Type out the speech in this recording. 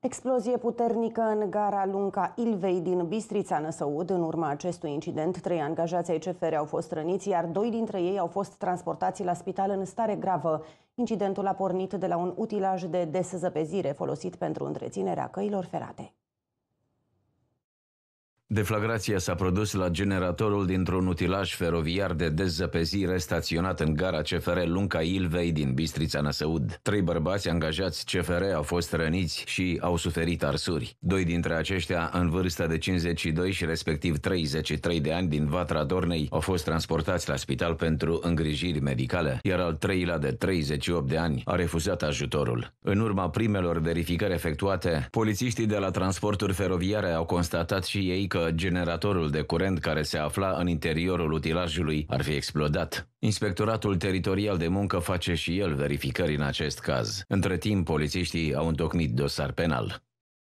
Explozie puternică în gara Lunca Ilvei din Bistrița Năsăud. În urma acestui incident, trei angajați ai CFR au fost răniți, iar doi dintre ei au fost transportați la spital în stare gravă. Incidentul a pornit de la un utilaj de desăzăpezire folosit pentru întreținerea căilor ferate. Deflagrația s-a produs la generatorul dintr-un utilaj feroviar de dezăpezire staționat în gara CFR Lunca Ilvei din Bistrița Năsăud. Trei bărbați angajați CFR au fost răniți și au suferit arsuri. Doi dintre aceștia, în vârstă de 52 și respectiv 33 de ani din Vatra Dornei, au fost transportați la spital pentru îngrijiri medicale, iar al treilea de 38 de ani a refuzat ajutorul. În urma primelor verificări efectuate, polițiștii de la transporturi feroviare au constatat și ei că că generatorul de curent care se afla în interiorul utilajului ar fi explodat. Inspectoratul Teritorial de Muncă face și el verificări în acest caz. Între timp, polițiștii au întocmit dosar penal.